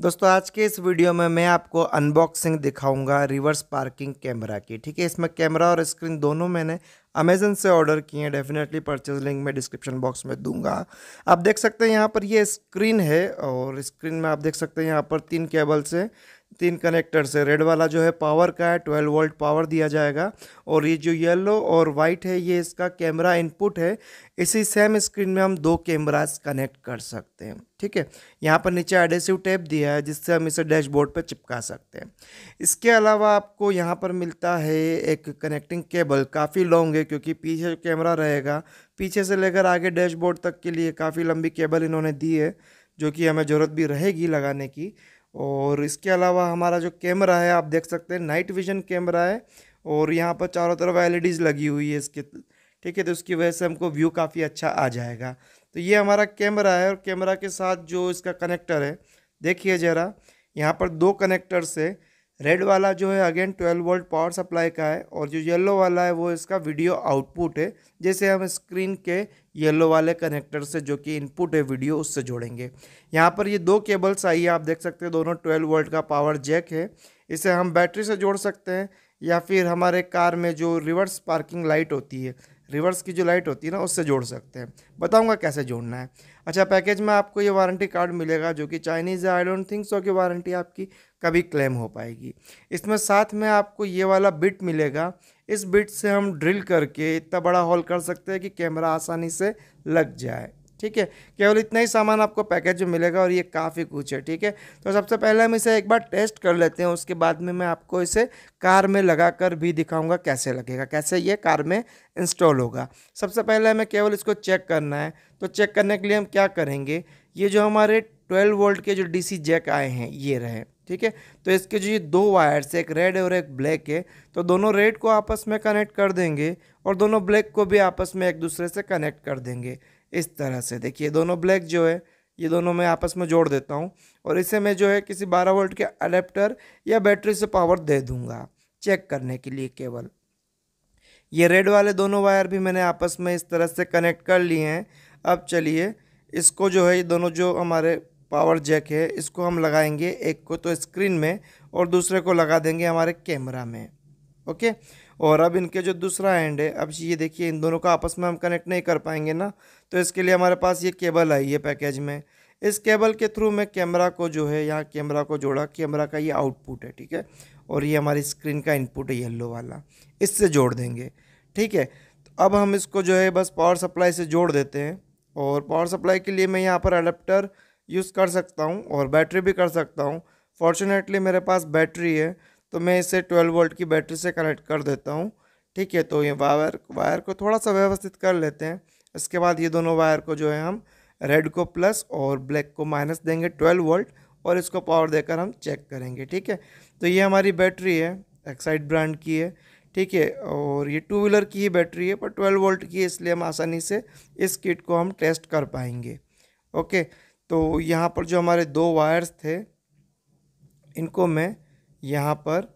दोस्तों आज के इस वीडियो में मैं आपको अनबॉक्सिंग दिखाऊंगा रिवर्स पार्किंग कैमरा की ठीक है इसमें कैमरा और स्क्रीन दोनों मैंने अमेजन से ऑर्डर किए हैं डेफिनेटली परचेज लिंक मैं डिस्क्रिप्शन बॉक्स में दूंगा आप देख सकते हैं यहाँ पर ये स्क्रीन है और स्क्रीन में आप देख सकते हैं यहाँ पर तीन केबल्स हैं तीन कनेक्टर्स है रेड वाला जो है पावर का है ट्वेल्व वोल्ट पावर दिया जाएगा और ये जो येलो और वाइट है ये इसका कैमरा इनपुट है इसी सेम स्क्रीन में हम दो कैमराज कनेक्ट कर सकते हैं ठीक है यहाँ पर नीचे एडेसिव टेप दिया है जिससे हम इसे डैशबोर्ड पर चिपका सकते हैं इसके अलावा आपको यहाँ पर मिलता है एक कनेक्टिंग केबल काफ़ी लॉन्ग है क्योंकि पीछे कैमरा रहेगा पीछे से लेकर आगे डैशबोर्ड तक के लिए काफ़ी लंबी केबल इन्होंने दी है जो कि हमें ज़रूरत भी रहेगी लगाने की और इसके अलावा हमारा जो कैमरा है आप देख सकते हैं नाइट विजन कैमरा है और यहाँ पर चारों तरफ एल e लगी हुई है इसके ठीक है तो उसकी वजह से हमको व्यू काफ़ी अच्छा आ जाएगा तो ये हमारा कैमरा है और कैमरा के साथ जो इसका कनेक्टर है देखिए ज़रा यहाँ पर दो कनेक्टर्स है रेड वाला जो है अगेन 12 वोल्ट पावर सप्लाई का है और जो येलो वाला है वो इसका वीडियो आउटपुट है जैसे हम स्क्रीन के येलो वाले कनेक्टर से जो कि इनपुट है वीडियो उससे जोड़ेंगे यहाँ पर ये दो केबल्स आई है आप देख सकते हैं दोनों ट्वेल्व वोल्ट का पावर जैक है इसे हम बैटरी से जोड़ सकते हैं या फिर हमारे कार में जो रिवर्स पार्किंग लाइट होती है रिवर्स की जो लाइट होती है ना उससे जोड़ सकते हैं बताऊंगा कैसे जोड़ना है अच्छा पैकेज में आपको ये वारंटी कार्ड मिलेगा जो कि चाइनीज़ है आई डोंट थिंक सो कि वारंटी आपकी कभी क्लेम हो पाएगी इसमें साथ में आपको ये वाला बिट मिलेगा इस बिट से हम ड्रिल करके इतना बड़ा हॉल कर सकते हैं कि कैमरा आसानी से लग जाए ठीक है केवल इतना ही सामान आपको पैकेज में मिलेगा और ये काफ़ी कुछ है ठीक है तो सबसे पहले हम इसे एक बार टेस्ट कर लेते हैं उसके बाद में मैं आपको इसे कार में लगा कर भी दिखाऊंगा कैसे लगेगा कैसे ये कार में इंस्टॉल होगा सबसे पहले हमें केवल इसको चेक करना है तो चेक करने के लिए हम क्या करेंगे ये जो हमारे ट्वेल्व वोल्ट के जो डी जैक आए हैं ये रहे ठीक है तो इसके जो ये दो वायर्स एक रेड और एक ब्लैक है तो दोनों रेड को आपस में कनेक्ट कर देंगे और दोनों ब्लैक को भी आपस में एक दूसरे से कनेक्ट कर देंगे इस तरह से देखिए दोनों ब्लैक जो है ये दोनों मैं आपस में जोड़ देता हूँ और इसे मैं जो है किसी 12 वोल्ट के अडेप्टर या बैटरी से पावर दे दूँगा चेक करने के लिए केवल ये रेड वाले दोनों वायर भी मैंने आपस में इस तरह से कनेक्ट कर लिए हैं अब चलिए इसको जो है ये दोनों जो हमारे पावर जैक है इसको हम लगाएंगे एक को तो स्क्रीन में और दूसरे को लगा देंगे हमारे कैमरा में ओके और अब इनके जो दूसरा एंड है अब ये देखिए इन दोनों का आपस में हम कनेक्ट नहीं कर पाएंगे ना तो इसके लिए हमारे पास ये केबल आई है पैकेज में इस केबल के थ्रू मैं कैमरा को जो है यहाँ कैमरा को जोड़ा कैमरा का ये आउटपुट है ठीक है और ये हमारी स्क्रीन का इनपुट है येल्लो वाला इससे जोड़ देंगे ठीक है तो अब हम इसको जो है बस पावर सप्लाई से जोड़ देते हैं और पावर सप्लाई के लिए मैं यहाँ पर अडेप्टर यूज़ कर सकता हूँ और बैटरी भी कर सकता हूँ फॉर्चुनेटली मेरे पास बैटरी है तो मैं इसे 12 वोल्ट की बैटरी से कनेक्ट कर देता हूँ ठीक है तो ये वायर वायर को थोड़ा सा व्यवस्थित कर लेते हैं इसके बाद ये दोनों वायर को जो है हम रेड को प्लस और ब्लैक को माइनस देंगे 12 वोल्ट और इसको पावर देकर हम चेक करेंगे ठीक है तो ये हमारी बैटरी है एक्साइड ब्रांड की है ठीक है और ये टू व्हीलर की ही बैटरी है पर ट्वेल्व वोल्ट की है इसलिए हम आसानी से इस किट को हम टेस्ट कर पाएंगे ओके तो यहाँ पर जो हमारे दो वायर्स थे इनको मैं यहाँ पर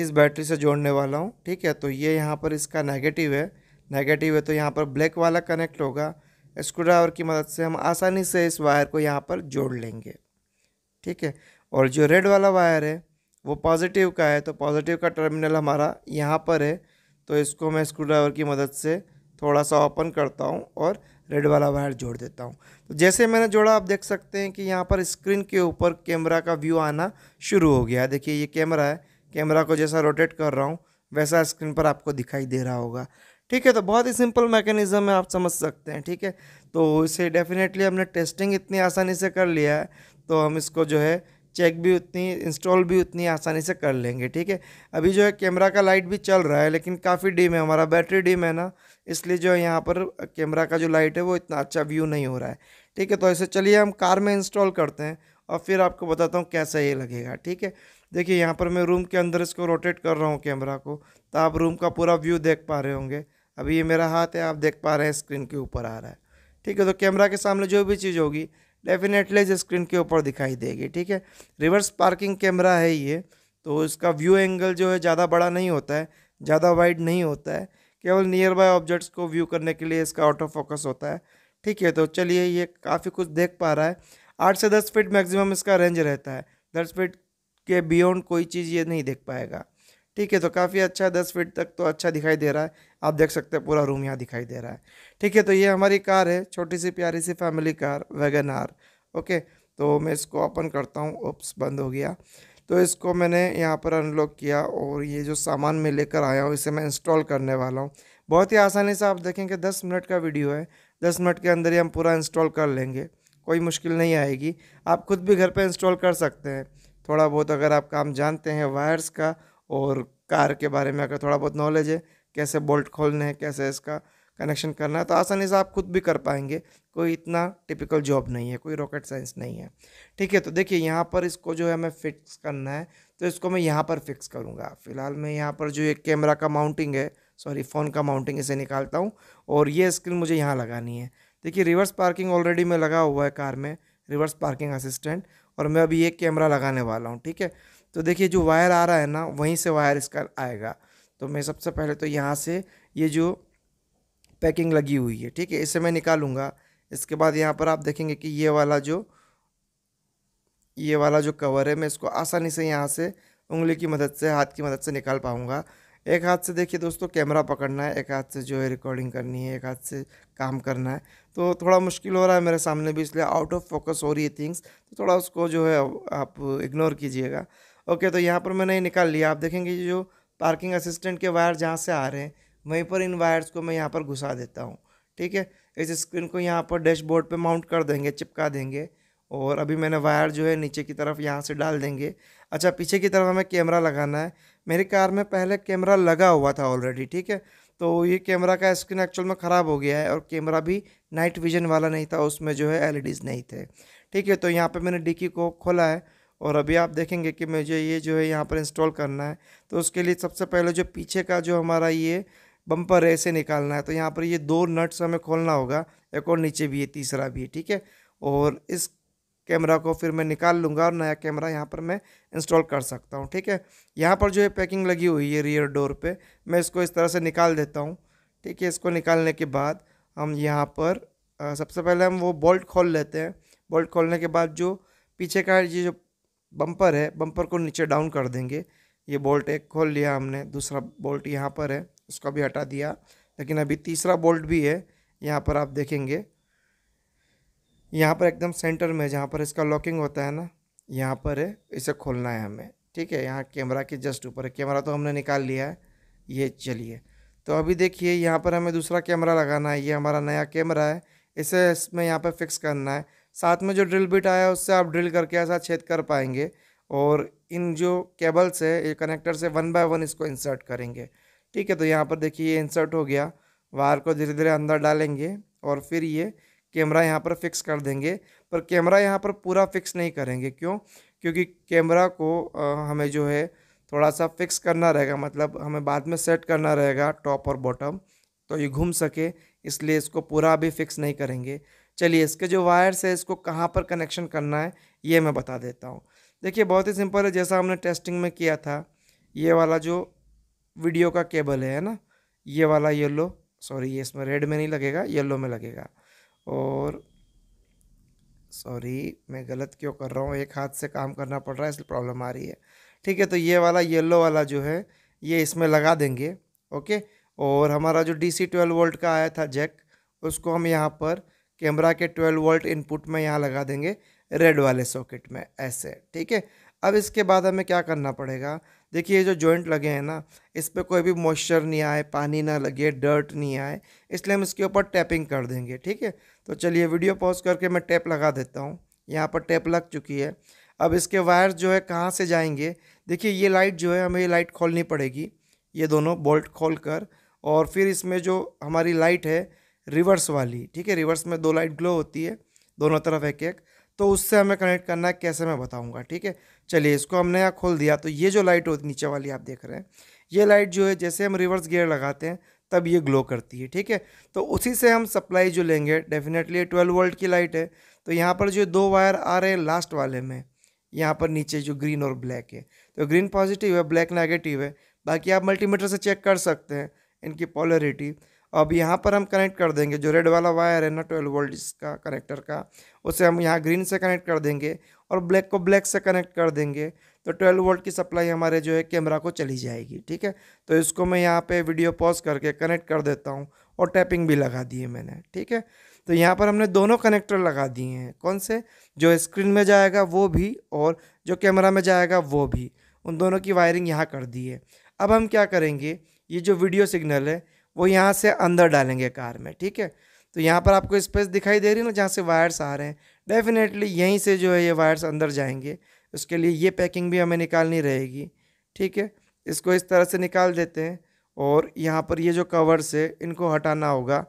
इस बैटरी से जोड़ने वाला हूँ ठीक है तो ये यहाँ पर इसका नेगेटिव है नेगेटिव है तो यहाँ पर ब्लैक वाला कनेक्ट होगा स्क्रूड्राइवर की मदद से हम आसानी से इस वायर को यहाँ पर जोड़ लेंगे ठीक है और जो रेड वाला वायर है वो पॉजिटिव का है तो पॉजिटिव का टर्मिनल हमारा यहाँ पर है तो इसको मैं स्क्रूड्राइवर की मदद से थोड़ा सा ओपन करता हूँ और रेड वाला वायर जोड़ देता हूँ तो जैसे मैंने जोड़ा आप देख सकते हैं कि यहाँ पर स्क्रीन के ऊपर कैमरा का व्यू आना शुरू हो गया देखिए ये कैमरा है कैमरा को जैसा रोटेट कर रहा हूँ वैसा स्क्रीन पर आपको दिखाई दे रहा होगा ठीक है तो बहुत ही सिंपल मैकेनिज़्म है आप समझ सकते हैं ठीक है तो इसे डेफिनेटली हमने टेस्टिंग इतनी आसानी से कर लिया है तो हम इसको जो है चेक भी उतनी इंस्टॉल भी उतनी आसानी से कर लेंगे ठीक है अभी जो है कैमरा का लाइट भी चल रहा है लेकिन काफ़ी डिम है हमारा बैटरी डिम है ना इसलिए जो है यहाँ पर कैमरा का जो लाइट है वो इतना अच्छा व्यू नहीं हो रहा है ठीक है तो ऐसे चलिए हम कार में इंस्टॉल करते हैं और फिर आपको बताता हूँ कैसा ये लगेगा ठीक है देखिए यहाँ पर मैं रूम के अंदर इसको रोटेट कर रहा हूँ कैमरा को तो आप रूम का पूरा व्यू देख पा रहे होंगे अभी ये मेरा हाथ है आप देख पा रहे हैं स्क्रीन के ऊपर आ रहा है ठीक है तो कैमरा के सामने जो भी चीज़ होगी डेफिनेटली स्क्रीन के ऊपर दिखाई देगी ठीक है रिवर्स पार्किंग कैमरा है ये तो इसका व्यू एंगल जो है ज़्यादा बड़ा नहीं होता है ज़्यादा वाइड नहीं होता है केवल नियर बाय ऑब्जेक्ट्स को व्यू करने के लिए इसका ऑटो फोकस होता है ठीक है तो चलिए ये काफ़ी कुछ देख पा रहा है आठ से दस फीट मैक्सिमम इसका रेंज रहता है दस फीट के बियॉन्ड कोई चीज़ ये नहीं देख पाएगा ठीक है तो काफ़ी अच्छा दस फीट तक तो अच्छा दिखाई दे रहा है आप देख सकते हैं पूरा रूम यहाँ दिखाई दे रहा है ठीक है तो ये हमारी कार है छोटी सी प्यारी सी family car wagon R okay तो मैं इसको ओपन करता हूँ ओप्स बंद हो गया तो इसको मैंने यहाँ पर अनलॉक किया और ये जो सामान मैं लेकर आया हूँ इसे मैं इंस्टॉल करने वाला हूँ बहुत ही आसानी से आप देखेंगे दस मिनट का वीडियो है दस मिनट के अंदर ही हम पूरा इंस्टॉल कर लेंगे कोई मुश्किल नहीं आएगी आप खुद भी घर पर इंस्टॉल कर सकते हैं थोड़ा बहुत अगर आप काम जानते हैं वायर्स का और कार के बारे में अगर थोड़ा बहुत नॉलेज है कैसे बोल्ट खोलने हैं कैसे इसका कनेक्शन करना है तो आसानी से आप खुद भी कर पाएंगे कोई इतना टिपिकल जॉब नहीं है कोई रॉकेट साइंस नहीं है ठीक है तो देखिए यहाँ पर इसको जो है हमें फिक्स करना है तो इसको मैं यहाँ पर फिक्स करूँगा फिलहाल मैं यहाँ पर जो एक कैमरा का माउंटिंग है सॉरी फ़ोन का माउंटिंग इसे निकालता हूँ और ये स्क्रीन मुझे यहाँ लगानी है देखिए रिवर्स पार्किंग ऑलरेडी मैं लगा हुआ है कार में रिवर्स पार्किंग असिस्टेंट और मैं अभी एक कैमरा लगाने वाला हूँ ठीक है तो देखिए जो वायर आ रहा है ना वहीं से वायर इसका आएगा तो मैं सबसे पहले तो यहाँ से ये जो पैकिंग लगी हुई है ठीक है इसे मैं निकालूंगा इसके बाद यहाँ पर आप देखेंगे कि ये वाला जो ये वाला जो कवर है मैं इसको आसानी से यहाँ से उंगली की मदद से हाथ की मदद से निकाल पाऊँगा एक हाथ से देखिए दोस्तों कैमरा पकड़ना है एक हाथ से जो है रिकॉर्डिंग करनी है एक हाथ से काम करना है तो थोड़ा मुश्किल हो रहा है मेरे सामने भी इसलिए आउट ऑफ फोकस हो रही है थिंग्स तो थोड़ा उसको जो है आप इग्नोर कीजिएगा ओके तो यहाँ पर मैंने निकाल लिया आप देखेंगे जो पार्किंग असिस्टेंट के वायर जहाँ से आ रहे हैं वहीं पर इन वायर्स को मैं यहाँ पर घुसा देता हूँ ठीक है इस स्क्रीन को यहाँ पर डैशबोर्ड पे माउंट कर देंगे चिपका देंगे और अभी मैंने वायर जो है नीचे की तरफ यहाँ से डाल देंगे अच्छा पीछे की तरफ हमें कैमरा लगाना है मेरी कार में पहले कैमरा लगा हुआ था ऑलरेडी ठीक है तो ये कैमरा का स्क्रीन एक्चुअल में ख़राब हो गया है और कैमरा भी नाइट विजन वाला नहीं था उसमें जो है एल नहीं थे ठीक है तो यहाँ पर मैंने डिकी को खोला है और अभी आप देखेंगे कि मुझे ये जो है यहाँ पर इंस्टॉल करना है तो उसके लिए सबसे पहले जो पीछे का जो हमारा ये बम्पर है इसे निकालना है तो यहाँ पर ये दो नट्स हमें खोलना होगा एक और नीचे भी है तीसरा भी है ठीक है और इस कैमरा को फिर मैं निकाल लूँगा और नया कैमरा यहाँ पर मैं इंस्टॉल कर सकता हूँ ठीक है यहाँ पर जो है पैकिंग लगी हुई है रियर डोर पे मैं इसको इस तरह से निकाल देता हूँ ठीक है इसको निकालने के बाद हम यहाँ पर सबसे पहले हम वो बोल्ट खोल लेते हैं बोल्ट खोलने के बाद जो पीछे का ये जो बम्पर है बम्पर को नीचे डाउन कर देंगे ये बोल्ट एक खोल लिया हमने दूसरा बोल्ट यहाँ पर है उसका भी हटा दिया लेकिन अभी तीसरा बोल्ट भी है यहाँ पर आप देखेंगे यहाँ पर एकदम सेंटर में जहाँ पर इसका लॉकिंग होता है ना यहाँ पर है इसे खोलना है हमें ठीक है यहाँ कैमरा के जस्ट ऊपर है कैमरा तो हमने निकाल लिया है ये चलिए तो अभी देखिए यहाँ पर हमें दूसरा कैमरा लगाना है ये हमारा नया कैमरा है इसे इसमें यहाँ पर फिक्स करना है साथ में जो ड्रिल बिट आया उससे आप ड्रिल करके ऐसा छेद कर पाएंगे और इन जो केबल्स है ये कनेक्टर से वन बाय वन इसको इंसर्ट करेंगे ठीक है तो यहाँ पर देखिए ये इंसर्ट हो गया वायर को धीरे धीरे अंदर डालेंगे और फिर ये कैमरा यहाँ पर फिक्स कर देंगे पर कैमरा यहाँ पर पूरा फिक्स नहीं करेंगे क्यों क्योंकि कैमरा को हमें जो है थोड़ा सा फिक्स करना रहेगा मतलब हमें बाद में सेट करना रहेगा टॉप और बॉटम तो ये घूम सके इसलिए इसको पूरा अभी फिक्स नहीं करेंगे चलिए इसके जो वायर्स है इसको कहाँ पर कनेक्शन करना है ये मैं बता देता हूँ देखिए बहुत ही सिंपल है जैसा हमने टेस्टिंग में किया था ये वाला जो वीडियो का केबल है ना ये वाला येलो सॉरी ये इसमें रेड में नहीं लगेगा येलो में लगेगा और सॉरी मैं गलत क्यों कर रहा हूँ एक हाथ से काम करना पड़ रहा है इसलिए प्रॉब्लम आ रही है ठीक है तो ये वाला येलो वाला जो है ये इसमें लगा देंगे ओके और हमारा जो डी सी ट्वेल्व वोल्ट का आया था जैक उसको हम यहाँ पर कैमरा के 12 वोल्ट इनपुट में यहाँ लगा देंगे रेड वाले सॉकेट में ऐसे ठीक है अब इसके बाद हमें क्या करना पड़ेगा देखिए ये जो जॉइंट लगे हैं ना इस पर कोई भी मॉइस्चर नहीं आए पानी ना लगे डर्ट नहीं आए इसलिए हम इसके ऊपर टैपिंग कर देंगे ठीक है तो चलिए वीडियो पॉज करके मैं टैप लगा देता हूँ यहाँ पर टैप लग चुकी है अब इसके वायर जो है कहाँ से जाएंगे देखिए ये लाइट जो है हमें ये लाइट खोलनी पड़ेगी ये दोनों बोल्ट खोल कर और फिर इसमें जो हमारी लाइट है रिवर्स वाली ठीक है रिवर्स में दो लाइट ग्लो होती है दोनों तरफ एक एक तो उससे हमें कनेक्ट करना है कैसे मैं बताऊंगा ठीक है चलिए इसको हमने यहाँ खोल दिया तो ये जो लाइट होती नीचे वाली आप देख रहे हैं ये लाइट जो है जैसे हम रिवर्स गियर लगाते हैं तब ये ग्लो करती है ठीक है तो उसी से हम सप्लाई जो लेंगे डेफिनेटली ट्वेल्व वोल्ट की लाइट है तो यहाँ पर जो दो वायर आ रहे हैं लास्ट वाले में यहाँ पर नीचे जो ग्रीन और ब्लैक है तो ग्रीन पॉजिटिव है ब्लैक नेगेटिव है बाकी आप मल्टीमीटर से चेक कर सकते हैं इनकी पॉलरिटी अब यहाँ पर हम कनेक्ट कर देंगे जो रेड वाला वायर है ना ट्वेल्व वोल्ट का कनेक्टर का उसे हम यहाँ ग्रीन से कनेक्ट कर देंगे और ब्लैक को ब्लैक से कनेक्ट कर देंगे तो ट्वेल्व वोल्ट की सप्लाई हमारे जो है कैमरा को चली जाएगी ठीक है तो इसको मैं यहाँ पे वीडियो पॉज करके कनेक्ट कर देता हूँ और टैपिंग भी लगा दी है मैंने ठीक है तो यहाँ पर हमने दोनों कनेक्टर लगा दिए हैं कौन से जो स्क्रीन में जाएगा वो भी और जो कैमरा में जाएगा वो भी उन दोनों की वायरिंग यहाँ कर दी है अब हम क्या करेंगे ये जो वीडियो सिग्नल है वो यहाँ से अंदर डालेंगे कार में ठीक है तो यहाँ पर आपको स्पेस दिखाई दे रही है ना जहाँ से वायर्स आ रहे हैं डेफिनेटली यहीं से जो है ये वायर्स अंदर जाएंगे उसके लिए ये पैकिंग भी हमें निकालनी रहेगी ठीक है इसको इस तरह से निकाल देते हैं और यहाँ पर ये जो कवर्स है इनको हटाना होगा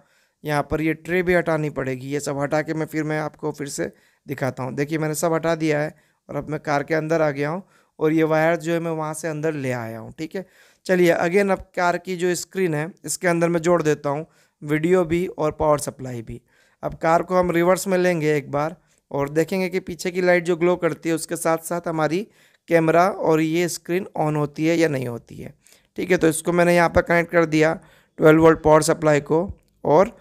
यहाँ पर ये ट्रे भी हटानी पड़ेगी ये सब हटा के मैं फिर मैं आपको फिर से दिखाता हूँ देखिए मैंने सब हटा दिया है और अब मैं कार के अंदर आ गया हूँ और ये वायर जो है मैं वहाँ से अंदर ले आया हूँ ठीक है चलिए अगेन अब कार की जो स्क्रीन है इसके अंदर मैं जोड़ देता हूँ वीडियो भी और पावर सप्लाई भी अब कार को हम रिवर्स में लेंगे एक बार और देखेंगे कि पीछे की लाइट जो ग्लो करती है उसके साथ साथ हमारी कैमरा और ये स्क्रीन ऑन होती है या नहीं होती है ठीक है तो इसको मैंने यहाँ पर कनेक्ट कर दिया ट्वेल्व वोल्ट पावर सप्लाई को और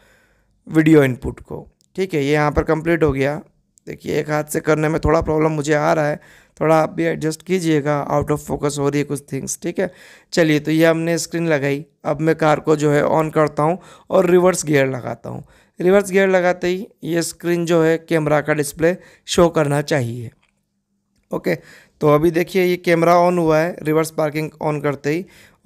वीडियो इनपुट को ठीक है ये यहाँ पर कंप्लीट हो गया देखिए एक हाथ से करने में थोड़ा प्रॉब्लम मुझे आ रहा है थोड़ा आप भी एडजस्ट कीजिएगा आउट ऑफ फोकस हो रही है कुछ थिंग्स ठीक है चलिए तो ये हमने स्क्रीन लगाई अब मैं कार को जो है ऑन करता हूँ और रिवर्स गियर लगाता हूँ रिवर्स गियर लगाते ही ये स्क्रीन जो है कैमरा का डिस्प्ले शो करना चाहिए ओके तो अभी देखिए ये कैमरा ऑन हुआ है रिवर्स पार्किंग ऑन करते ही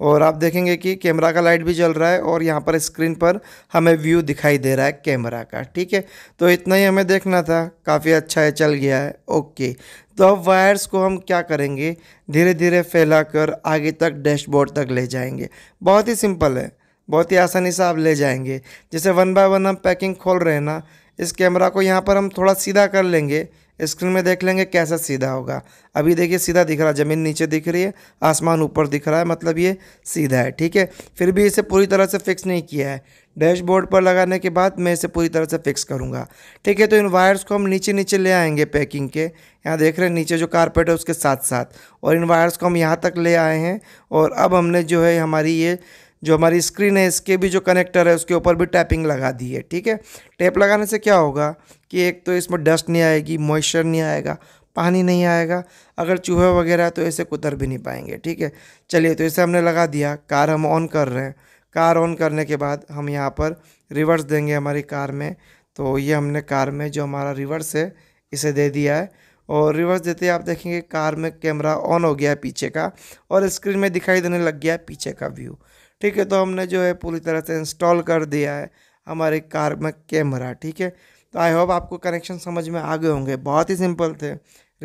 और आप देखेंगे कि कैमरा का लाइट भी जल रहा है और यहाँ पर स्क्रीन पर हमें व्यू दिखाई दे रहा है कैमरा का ठीक है तो इतना ही हमें देखना था काफ़ी अच्छा है चल गया है ओके तो अब वायर्स को हम क्या करेंगे धीरे धीरे फैला कर आगे तक डैशबोर्ड तक ले जाएंगे बहुत ही सिंपल है बहुत ही आसानी से आप ले जाएंगे जैसे वन बाय वन हम पैकिंग खोल रहे हैं ना इस कैमरा को यहाँ पर हम थोड़ा सीधा कर लेंगे स्क्रीन में देख लेंगे कैसा सीधा होगा अभी देखिए सीधा दिख रहा है ज़मीन नीचे दिख रही है आसमान ऊपर दिख रहा है मतलब ये सीधा है ठीक है फिर भी इसे पूरी तरह से फिक्स नहीं किया है डैशबोर्ड पर लगाने के बाद मैं इसे पूरी तरह से फिक्स करूँगा ठीक है तो इन वायर्स को हम नीचे नीचे ले आएंगे पैकिंग के यहाँ देख रहे हैं नीचे जो कारपेट है उसके साथ साथ और इन वायर्स को हम यहाँ तक ले आए हैं और अब हमने जो है हमारी ये जो हमारी स्क्रीन है इसके भी जो कनेक्टर है उसके ऊपर भी टैपिंग लगा दी है ठीक है टैप लगाने से क्या होगा कि एक तो इसमें डस्ट नहीं आएगी मॉइस्चर नहीं आएगा पानी नहीं आएगा अगर चूहे वगैरह तो ऐसे कुतर भी नहीं पाएंगे ठीक है चलिए तो इसे हमने लगा दिया कार हम ऑन कर रहे हैं कार ऑन करने के बाद हम यहाँ पर रिवर्स देंगे हमारी कार में तो ये हमने कार में जो हमारा रिवर्स है इसे दे दिया है और रिवर्स देते आप देखेंगे कार में कैमरा ऑन हो गया है पीछे का और स्क्रीन में दिखाई देने लग गया है पीछे का व्यू ठीक है तो हमने जो है पूरी तरह से इंस्टॉल कर दिया है हमारे कार में कैमरा ठीक है तो आई होप आपको कनेक्शन समझ में आ गए होंगे बहुत ही सिंपल थे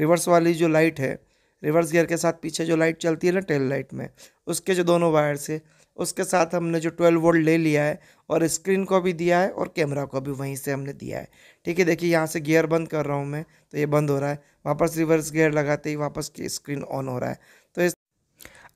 रिवर्स वाली जो लाइट है रिवर्स गियर के साथ पीछे जो लाइट चलती है ना टेल लाइट में उसके जो दोनों वायर से उसके साथ हमने जो 12 वोल्ट ले लिया है और स्क्रीन को भी दिया है और कैमरा को भी वहीं से हमने दिया है ठीक है देखिए यहाँ से गियर बंद कर रहा हूँ मैं तो ये बंद हो रहा है वापस रिवर्स गियर लगाते ही वापस स्क्रीन ऑन हो रहा है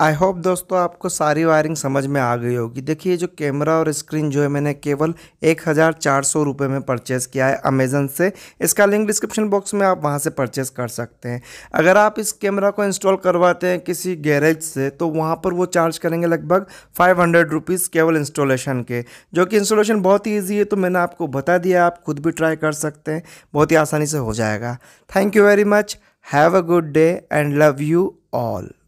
आई होप दोस्तों आपको सारी वायरिंग समझ में आ गई होगी देखिए जो कैमरा और स्क्रीन जो है मैंने केवल एक हज़ार चार सौ रुपये में परचेज़ किया है अमेज़न से इसका लिंक डिस्क्रिप्शन बॉक्स में आप वहां से परचेज़ कर सकते हैं अगर आप इस कैमरा को इंस्टॉल करवाते हैं किसी गैरेज से तो वहाँ पर वो चार्ज करेंगे लगभग फाइव हंड्रेड रुपीज़ केवल इंस्टॉलेशन के जो कि इंस्टॉलेशन बहुत ही ईजी है तो मैंने आपको बता दिया आप खुद भी ट्राई कर सकते हैं बहुत ही आसानी से हो जाएगा thank you very much have a good day and love you all